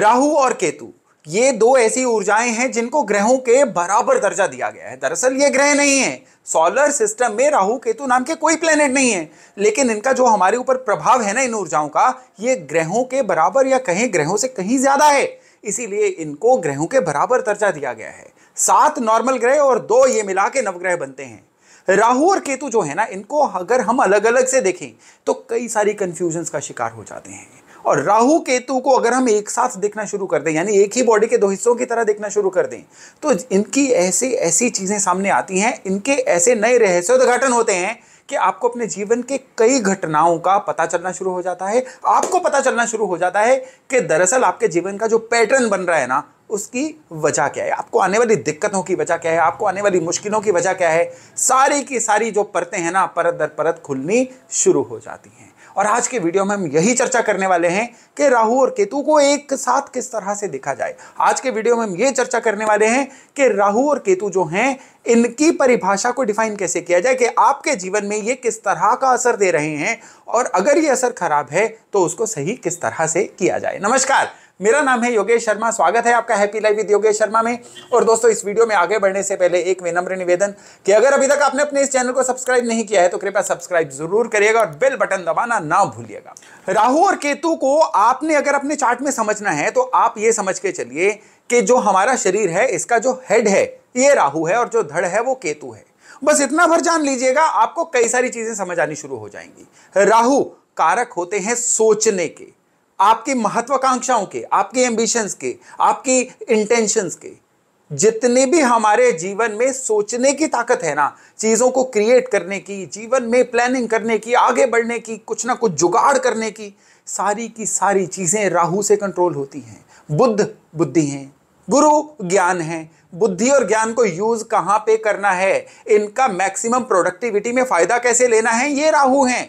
राहु और केतु ये दो ऐसी ऊर्जाएं हैं जिनको ग्रहों के बराबर दर्जा दिया गया है दरअसल ये ग्रह नहीं है सोलर सिस्टम में राहु केतु नाम के कोई प्लेनेट नहीं है लेकिन इनका जो हमारे ऊपर प्रभाव है ना इन ऊर्जाओं का ये ग्रहों के बराबर या कहीं ग्रहों से कहीं ज्यादा है इसीलिए इनको ग्रहों के बराबर दर्जा दिया गया है सात नॉर्मल ग्रह और दो ये मिला के नवग्रह बनते हैं राहु और केतु जो है ना इनको अगर हम अलग अलग से देखें तो कई सारी कन्फ्यूजन्स का शिकार हो जाते हैं और राहु केतु को अगर हम एक साथ देखना शुरू कर दें यानी एक ही बॉडी के दो हिस्सों की तरह देखना शुरू कर दें तो इनकी ऐसी ऐसी चीज़ें सामने आती हैं इनके ऐसे नए उद्घाटन होते हैं कि आपको अपने जीवन के कई घटनाओं का पता चलना शुरू हो जाता है आपको पता चलना शुरू हो जाता है कि दरअसल आपके जीवन का जो पैटर्न बन रहा है ना उसकी वजह क्या है आपको आने वाली दिक्कतों की वजह क्या है आपको आने वाली मुश्किलों की वजह क्या है सारी की सारी जो परतें हैं ना परत दर परत खुलनी शुरू हो जाती हैं और आज के वीडियो में हम यही चर्चा करने वाले हैं कि राहु और केतु को एक साथ किस तरह से देखा जाए आज के वीडियो में हम ये चर्चा करने वाले हैं कि राहु और केतु जो हैं इनकी परिभाषा को डिफाइन कैसे किया जाए कि आपके जीवन में ये किस तरह का असर दे रहे हैं और अगर ये असर खराब है तो उसको सही किस तरह से किया जाए नमस्कार मेरा नाम है योगेश शर्मा स्वागत है आपका happy life with Yogesh Sharma में और दोस्तों इस वीडियो में आगे बढ़ने से पहले एक विनम्र निवेदन कि अगर अभी तक आपने अपने इस चैनल को सब्सक्राइब नहीं किया है तो कृपया सब्सक्राइब जरूर करिएगा और बेल बटन दबाना ना भूलिएगा राहु और केतु को आपने अगर अपने चार्ट में समझना है तो आप ये समझ के चलिए कि जो हमारा शरीर है इसका जो हेड है ये राहु है और जो धड़ है वो केतु है बस इतना भर जान लीजिएगा आपको कई सारी चीजें समझ आनी शुरू हो जाएंगी राहु कारक होते हैं सोचने के आपकी महत्वाकांक्षाओं के आपके एम्बिशंस के आपकी इंटेंशंस के जितने भी हमारे जीवन में सोचने की ताकत है ना चीज़ों को क्रिएट करने की जीवन में प्लानिंग करने की आगे बढ़ने की कुछ ना कुछ जुगाड़ करने की सारी की सारी चीज़ें राहु से कंट्रोल होती हैं बुद्ध बुद्धि हैं गुरु ज्ञान है बुद्धि और ज्ञान को यूज कहाँ पे करना है इनका मैक्सिमम प्रोडक्टिविटी में फायदा कैसे लेना है ये राहु हैं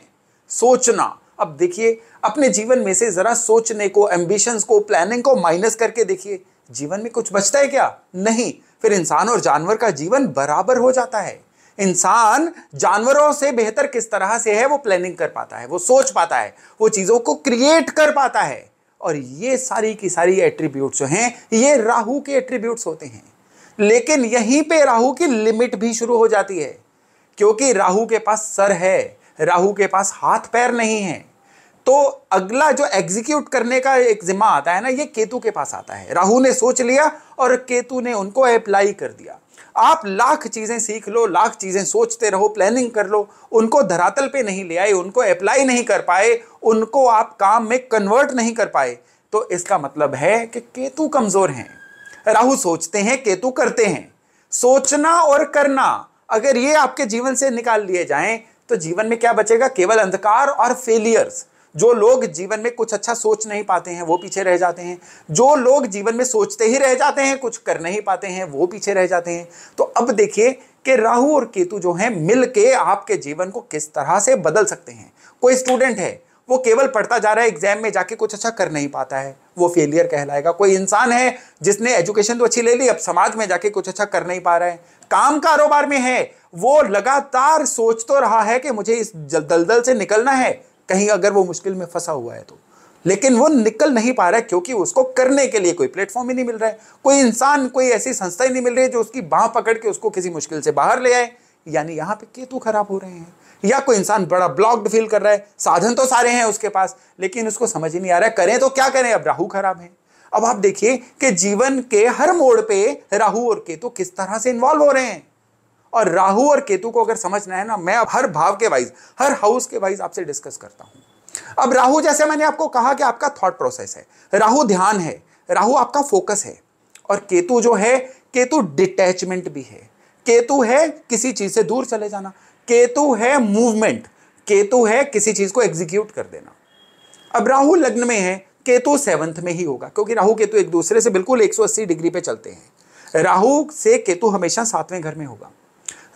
सोचना अब देखिए अपने जीवन में से ज़रा सोचने को एम्बिशंस को प्लानिंग को माइनस करके देखिए जीवन में कुछ बचता है क्या नहीं फिर इंसान और जानवर का जीवन बराबर हो जाता है इंसान जानवरों से बेहतर किस तरह से है वो प्लानिंग कर पाता है वो सोच पाता है वो चीज़ों को क्रिएट कर पाता है और ये सारी की सारी एट्रीब्यूट जो हैं ये राहु के एट्रीब्यूट्स होते हैं लेकिन यहीं पे राहु की लिमिट भी शुरू हो जाती है क्योंकि राहु के पास सर है राहु के पास हाथ पैर नहीं है तो अगला जो एग्जीक्यूट करने का एक जिम्मा आता है ना ये केतु के पास आता है राहु ने सोच लिया और केतु ने उनको अप्लाई कर दिया आप लाख चीज़ें सीख लो लाख चीज़ें सोचते रहो प्लानिंग कर लो उनको धरातल पे नहीं ले आए उनको अप्लाई नहीं कर पाए उनको आप काम में कन्वर्ट नहीं कर पाए तो इसका मतलब है कि केतु कमज़ोर हैं राहु सोचते हैं केतु करते हैं सोचना और करना अगर ये आपके जीवन से निकाल लिए जाएं तो जीवन में क्या बचेगा केवल अंधकार और फेलियर्स जो लोग जीवन में कुछ अच्छा सोच नहीं पाते हैं वो पीछे रह जाते हैं जो लोग जीवन में सोचते ही रह जाते हैं कुछ कर नहीं पाते हैं वो पीछे रह जाते हैं तो अब देखिए कि राहु और केतु जो हैं मिल के आपके जीवन को किस तरह से बदल सकते हैं कोई स्टूडेंट है वो केवल पढ़ता जा रहा है एग्जाम में जाके कुछ अच्छा कर नहीं पाता है वो फेलियर कहलाएगा कोई इंसान है जिसने एजुकेशन तो अच्छी ले ली अब समाज में जाके कुछ अच्छा कर नहीं पा रहा है काम कारोबार में है वो लगातार सोच तो रहा है कि मुझे इस दलदल से निकलना है कहीं अगर वो मुश्किल में फंसा हुआ है तो लेकिन वो निकल नहीं पा रहा है क्योंकि उसको करने के लिए कोई प्लेटफॉर्म ही नहीं मिल रहा है कोई इंसान कोई ऐसी संस्था ही नहीं मिल रही है जो उसकी बाह पकड़ के उसको किसी मुश्किल से बाहर ले आए यानी यहाँ पे केतु खराब हो रहे हैं या कोई इंसान बड़ा ब्लॉक्ड फील कर रहा है साधन तो सारे हैं उसके पास लेकिन उसको समझ ही नहीं आ रहा है करें तो क्या करें अब राहु खराब है अब आप देखिए कि जीवन के हर मोड़ पे राहु और केतु किस तरह से इन्वॉल्व हो रहे हैं और राहु और केतु को अगर समझना है ना मैं अब हर भाव के वाइज हर हाउस के वाइज आपसे डिस्कस करता हूं अब राहु जैसे मैंने आपको कहा कि आपका थॉट प्रोसेस है राहु ध्यान है राहु आपका फोकस है और केतु जो है केतु डिटैचमेंट भी है केतु है किसी चीज से दूर चले जाना केतु है मूवमेंट केतु है किसी चीज को एग्जीक्यूट कर देना अब राहु लग्न में है केतु सेवंथ में ही होगा क्योंकि राहु केतु एक दूसरे से बिल्कुल 180 डिग्री पे चलते हैं राहु से केतु हमेशा सातवें घर में होगा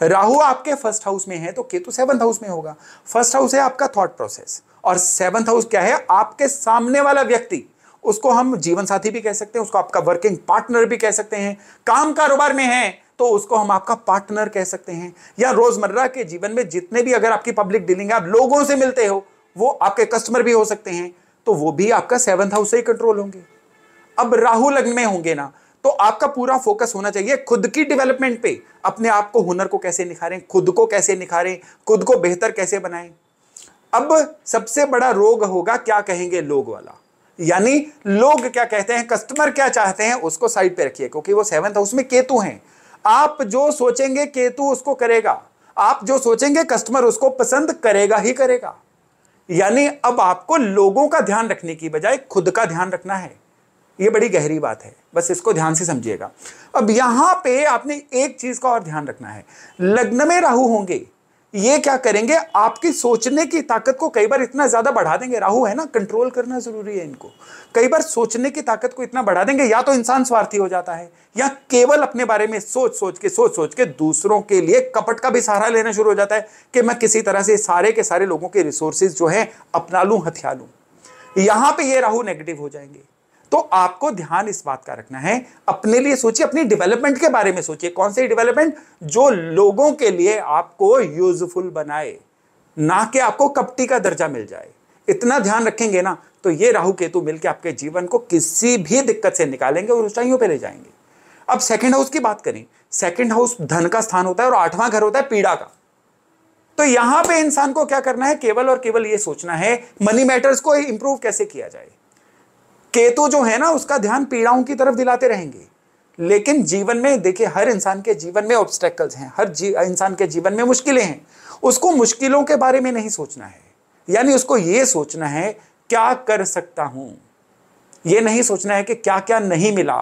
राहु आपके फर्स्ट हाउस में है तो केतु सेवंथ हाउस में होगा फर्स्ट हाउस है आपका थॉट प्रोसेस और सेवंथ हाउस क्या है आपके सामने वाला व्यक्ति उसको हम जीवन साथी भी कह सकते हैं उसको आपका वर्किंग पार्टनर भी कह सकते हैं काम कारोबार में है तो उसको हम आपका पार्टनर कह सकते हैं या रोजमर्रा के जीवन में जितने भी अगर आपकी पब्लिक डीलिंग आप लोगों से मिलते हो वो आपके कस्टमर भी हो सकते हैं तो वो भी आपका सेवंथ हाउस से ही कंट्रोल होंगे अब राहु लग्न में होंगे ना तो आपका पूरा फोकस होना चाहिए खुद की डेवलपमेंट पे अपने आप को हुनर को कैसे निखारें खुद को कैसे निखारें खुद को बेहतर कैसे बनाएं अब सबसे बड़ा रोग होगा क्या कहेंगे लोग वाला यानी लोग क्या कहते हैं कस्टमर क्या चाहते हैं उसको साइड पे रखिए क्योंकि वो सेवन हाउस में केतु हैं आप जो सोचेंगे केतु उसको करेगा आप जो सोचेंगे कस्टमर उसको पसंद करेगा ही करेगा यानी अब आपको लोगों का ध्यान रखने की बजाय खुद का ध्यान रखना है ये बड़ी गहरी बात है बस इसको ध्यान से समझिएगा अब यहां पे आपने एक चीज का और ध्यान रखना है लग्न में राहु होंगे ये क्या करेंगे आपकी सोचने की ताकत को कई बार इतना ज्यादा बढ़ा देंगे राहु है ना कंट्रोल करना जरूरी है इनको कई बार सोचने की ताकत को इतना बढ़ा देंगे या तो इंसान स्वार्थी हो जाता है या केवल अपने बारे में सोच सोच के सोच सोच के दूसरों के लिए कपट का भी सहारा लेना शुरू हो जाता है कि मैं किसी तरह से सारे के सारे लोगों के रिसोर्सेज जो है अपना लू हथिया लू यहां पर यह राहू नेगेटिव हो जाएंगे तो आपको ध्यान इस बात का रखना है अपने लिए सोचिए अपनी डेवलपमेंट के बारे में सोचिए कौन सी डेवलपमेंट जो लोगों के लिए आपको यूजफुल बनाए ना कि आपको कपटी का दर्जा मिल जाए इतना ध्यान रखेंगे ना तो ये राहु केतु मिलकर आपके जीवन को किसी भी दिक्कत से निकालेंगे और ऊंचाइयों पर ले जाएंगे अब सेकेंड हाउस की बात करें सेकेंड हाउस धन का स्थान होता है और आठवां घर होता है पीड़ा का तो यहां पे इंसान को क्या करना है केवल और केवल ये सोचना है मनी मैटर्स को इंप्रूव कैसे किया जाए केतु जो है ना उसका ध्यान पीड़ाओं की तरफ दिलाते रहेंगे लेकिन जीवन में देखिए हर इंसान के जीवन में ऑब्स्टेकल्स हैं हर जी, इंसान के जीवन में मुश्किलें हैं उसको मुश्किलों के बारे में नहीं सोचना है यानी उसको ये सोचना है क्या कर सकता हूं ये नहीं सोचना है कि क्या क्या नहीं मिला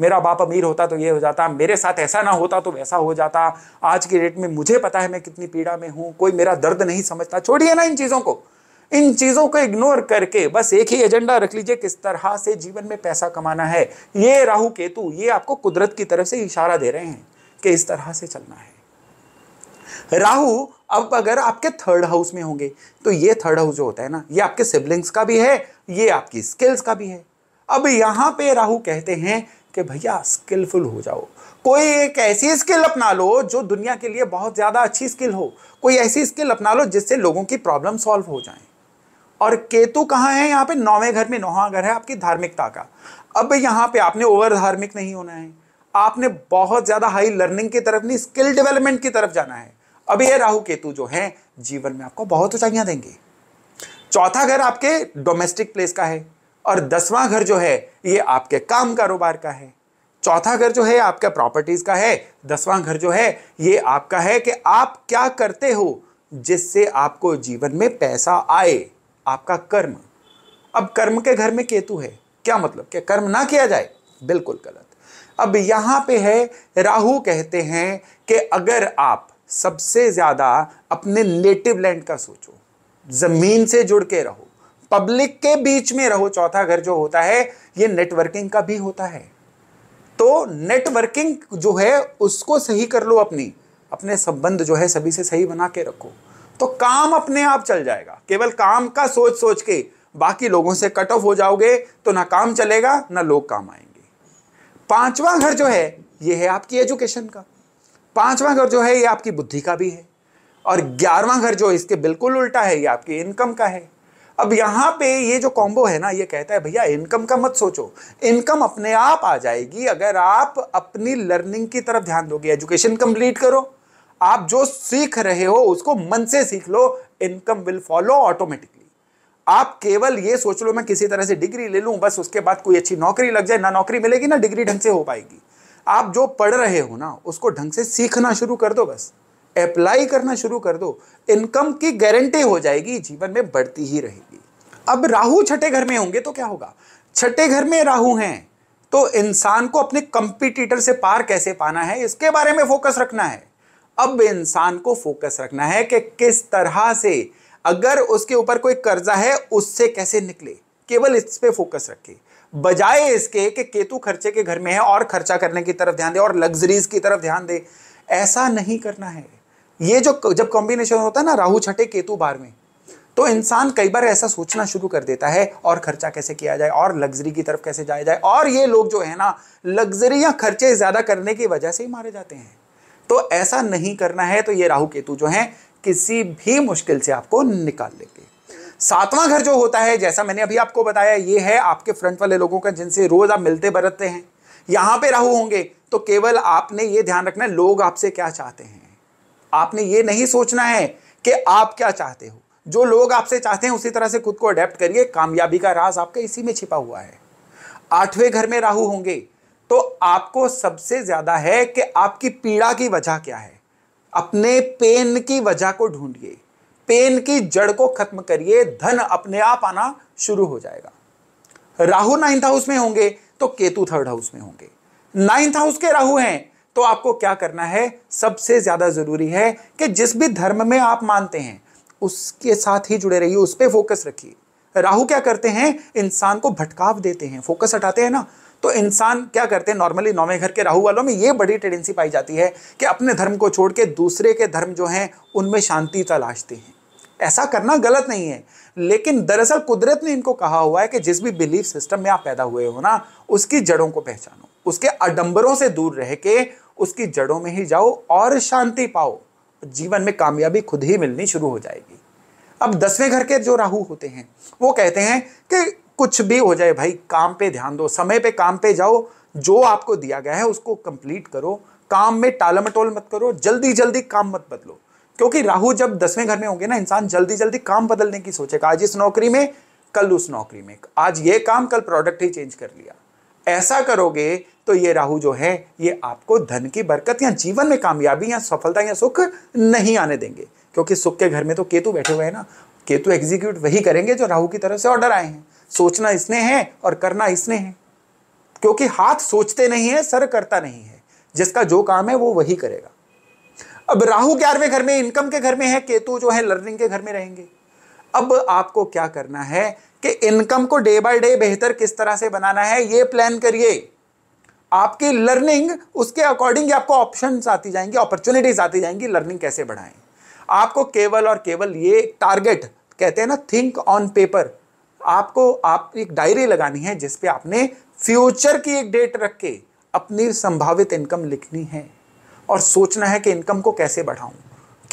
मेरा बाप अमीर होता तो ये हो जाता मेरे साथ ऐसा ना होता तो वैसा हो जाता आज की डेट में मुझे पता है मैं कितनी पीड़ा में हूं कोई मेरा दर्द नहीं समझता छोड़िए ना इन चीज़ों को इन चीज़ों को इग्नोर करके बस एक ही एजेंडा रख लीजिए किस तरह से जीवन में पैसा कमाना है ये राहु केतु ये आपको कुदरत की तरफ से इशारा दे रहे हैं कि इस तरह से चलना है राहु अब अगर आपके थर्ड हाउस में होंगे तो ये थर्ड हाउस जो होता है ना ये आपके सिबलिंग्स का भी है ये आपकी स्किल्स का भी है अब यहां पे राहु कहते हैं कि भैया स्किलफुल हो जाओ कोई एक ऐसी स्किल अपना लो जो दुनिया के लिए बहुत ज़्यादा अच्छी स्किल हो कोई ऐसी स्किल अपना लो जिससे लोगों की प्रॉब्लम सॉल्व हो जाए और केतु कहाँ है यहाँ पे नौवें घर में नौवा घर है आपकी धार्मिकता का अब यहाँ पे आपने ओवर धार्मिक नहीं होना है आपने बहुत ज़्यादा हाई लर्निंग की तरफ नहीं स्किल डेवलपमेंट की तरफ जाना है अब ये राहु केतु जो है जीवन में आपको बहुत ऊंचाइयाँ देंगे चौथा घर आपके डोमेस्टिक प्लेस का है और दसवां घर जो है ये आपके काम कारोबार का है चौथा घर जो है आपका प्रॉपर्टीज का है दसवां घर जो है ये आपका है कि आप क्या करते हो जिससे आपको जीवन में पैसा आए आपका कर्म अब कर्म के घर में केतु है क्या मतलब क्या कर्म ना किया जाए बिल्कुल गलत अब यहां पे है राहु कहते हैं कि अगर आप सबसे ज़्यादा अपने नेटिव लैंड का सोचो ज़मीन से जुड़ के रहो पब्लिक के बीच में रहो चौथा घर जो होता है ये नेटवर्किंग का भी होता है तो नेटवर्किंग जो है उसको सही कर लो अपनी अपने संबंध जो है सभी से सही बना के रखो तो काम अपने आप चल जाएगा केवल काम का सोच सोच के बाकी लोगों से कट ऑफ हो जाओगे तो ना काम चलेगा ना लोग काम आएंगे पांचवा घर जो है ये है आपकी एजुकेशन का पांचवा घर जो है ये आपकी बुद्धि का भी है और ग्यारहवा घर जो इसके बिल्कुल उल्टा है ये आपकी इनकम का है अब यहां पे ये जो कॉम्बो है ना ये कहता है भैया इनकम का मत सोचो इनकम अपने आप आ जाएगी अगर आप अपनी लर्निंग की तरफ ध्यान दोगे एजुकेशन कंप्लीट करो आप जो सीख रहे हो उसको मन से सीख लो इनकम विल फॉलो ऑटोमेटिकली आप केवल ये सोच लो मैं किसी तरह से डिग्री ले लूं बस उसके बाद कोई अच्छी नौकरी लग जाए ना नौकरी मिलेगी ना डिग्री ढंग से हो पाएगी आप जो पढ़ रहे हो ना उसको ढंग से सीखना शुरू कर दो बस अप्लाई करना शुरू कर दो इनकम की गारंटी हो जाएगी जीवन में बढ़ती ही रहेगी अब राहु छठे घर में होंगे तो क्या होगा छठे घर में राहु हैं तो इंसान को अपने कंपिटिटर से पार कैसे पाना है इसके बारे में फोकस रखना है अब इंसान को फोकस रखना है कि किस तरह से अगर उसके ऊपर कोई कर्जा है उससे कैसे निकले केवल इस पर फोकस रखे बजाय इसके कि केतु खर्चे के घर में है और खर्चा करने की तरफ ध्यान दे और लग्जरीज की तरफ ध्यान दे ऐसा नहीं करना है ये जो जब कॉम्बिनेशन होता है ना राहु छठे केतु बार में तो इंसान कई बार ऐसा सोचना शुरू कर देता है और खर्चा कैसे किया जाए और लग्जरी की तरफ कैसे जाया जाए और ये लोग जो है ना लग्जरी या खर्चे ज़्यादा करने की वजह से ही मारे जाते हैं तो ऐसा नहीं करना है तो ये राहु केतु जो है किसी भी मुश्किल से आपको निकाल लेंगे सातवां घर जो होता है जैसा मैंने अभी आपको बताया ये है आपके फ्रंट वाले लोगों का जिनसे रोज आप मिलते बरतते हैं यहां पे राहु होंगे तो केवल आपने ये ध्यान रखना है लोग आपसे क्या चाहते हैं आपने ये नहीं सोचना है कि आप क्या चाहते हो जो लोग आपसे चाहते हैं उसी तरह से खुद को अडेप्ट करिए कामयाबी का राज आपके इसी में छिपा हुआ है आठवें घर में राहु होंगे आपको सबसे ज़्यादा है कि आपकी पीड़ा की वजह क्या है अपने पेन की वजह को ढूंढिए पेन की जड़ को खत्म करिए धन अपने आप आना शुरू हो जाएगा राहु नाइन्थ हाउस में होंगे तो केतु थर्ड हाउस में होंगे नाइन्थ हाउस के राहु हैं तो आपको क्या करना है सबसे ज्यादा जरूरी है कि जिस भी धर्म में आप मानते हैं उसके साथ ही जुड़े रहिए उस पर फोकस रखिए राहु क्या करते हैं इंसान को भटकाव देते हैं फोकस हटाते हैं ना तो इंसान क्या करते हैं नॉर्मली नौवें घर के राहु वालों में ये बड़ी टेंडेंसी पाई जाती है कि अपने धर्म को छोड़ के दूसरे के धर्म जो हैं उनमें शांति तलाशते हैं ऐसा करना गलत नहीं है लेकिन दरअसल कुदरत ने इनको कहा हुआ है कि जिस भी बिलीफ सिस्टम में आप पैदा हुए हो ना उसकी जड़ों को पहचानो उसके अडंबरों से दूर रह के उसकी जड़ों में ही जाओ और शांति पाओ जीवन में कामयाबी खुद ही मिलनी शुरू हो जाएगी अब दसवें घर के जो राहु होते हैं वो कहते हैं कि कुछ भी हो जाए भाई काम पे ध्यान दो समय पे काम पे जाओ जो आपको दिया गया है उसको कंप्लीट करो काम में टालमटोल मत करो जल्दी जल्दी काम मत बदलो क्योंकि राहु जब दसवें घर में होंगे ना इंसान जल्दी जल्दी काम बदलने की सोचेगा आज इस नौकरी में कल उस नौकरी में आज ये काम कल प्रोडक्ट ही चेंज कर लिया ऐसा करोगे तो ये राहु जो है ये आपको धन की बरकत या जीवन में कामयाबी या सफलता या सुख नहीं आने देंगे क्योंकि सुख के घर में तो केतु बैठे हुए हैं ना केतु एग्जीक्यूट वही करेंगे जो राहु की तरफ से ऑर्डर आए हैं सोचना इसने है और करना इसने है क्योंकि हाथ सोचते नहीं है सर करता नहीं है जिसका जो काम है वो वही करेगा अब राहु ग्यारहवें घर में इनकम के घर में है केतु जो है लर्निंग के घर में रहेंगे अब आपको क्या करना है कि इनकम को डे बाय डे बेहतर किस तरह से बनाना है ये प्लान करिए आपकी लर्निंग उसके अकॉर्डिंग आपको ऑप्शंस आती जाएंगी अपॉर्चुनिटीज आती जाएंगी लर्निंग कैसे बढ़ाएं आपको केवल और केवल ये टारगेट कहते हैं ना थिंक ऑन पेपर आपको आप एक डायरी लगानी है जिसपे आपने फ्यूचर की एक डेट रख के अपनी संभावित इनकम लिखनी है और सोचना है कि इनकम को कैसे बढ़ाऊं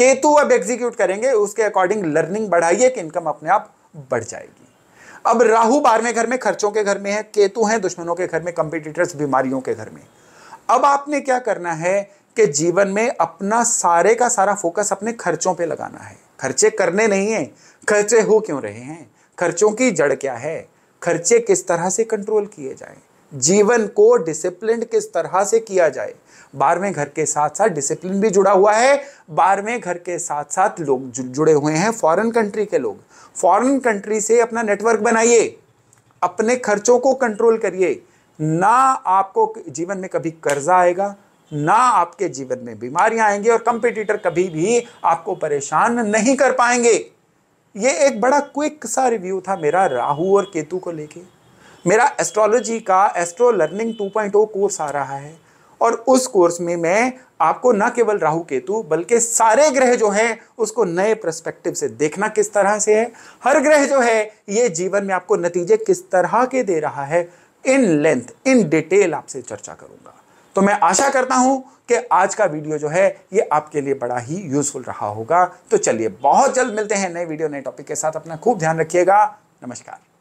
केतु अब एग्जीक्यूट करेंगे उसके अकॉर्डिंग लर्निंग बढ़ाइए कि इनकम अपने आप बढ़ जाएगी अब राहु बारहवें घर में खर्चों के घर में है केतु हैं दुश्मनों के घर में कंपिटिटर्स बीमारियों के घर में अब आपने क्या करना है कि जीवन में अपना सारे का सारा फोकस अपने खर्चों पे लगाना है खर्चे करने नहीं हैं खर्चे हो क्यों रहे हैं खर्चों की जड़ क्या है खर्चे किस तरह से कंट्रोल किए जाएं जीवन को डिसिप्लिन किस तरह से किया जाए बारहवें घर के साथ साथ डिसिप्लिन भी जुड़ा हुआ है बारहवें घर के साथ साथ लोग जुड़े हुए हैं फॉरेन कंट्री के लोग फॉरेन कंट्री से अपना नेटवर्क बनाइए अपने खर्चों को कंट्रोल करिए ना आपको जीवन में कभी कर्जा आएगा ना आपके जीवन में बीमारियां आएंगी और कंपिटिटर कभी भी आपको परेशान नहीं कर पाएंगे ये एक बड़ा क्विक सा रिव्यू था मेरा राहु और केतु को लेके मेरा एस्ट्रोलॉजी का एस्ट्रो लर्निंग 2.0 कोर्स आ रहा है और उस कोर्स में मैं आपको न केवल राहु केतु बल्कि सारे ग्रह जो हैं उसको नए प्रस्पेक्टिव से देखना किस तरह से है हर ग्रह जो है ये जीवन में आपको नतीजे किस तरह के दे रहा है इन लेंथ इन डिटेल आपसे चर्चा करूंगा तो मैं आशा करता हूं कि आज का वीडियो जो है ये आपके लिए बड़ा ही यूजफुल रहा होगा तो चलिए बहुत जल्द मिलते हैं नए वीडियो नए टॉपिक के साथ अपना खूब ध्यान रखिएगा नमस्कार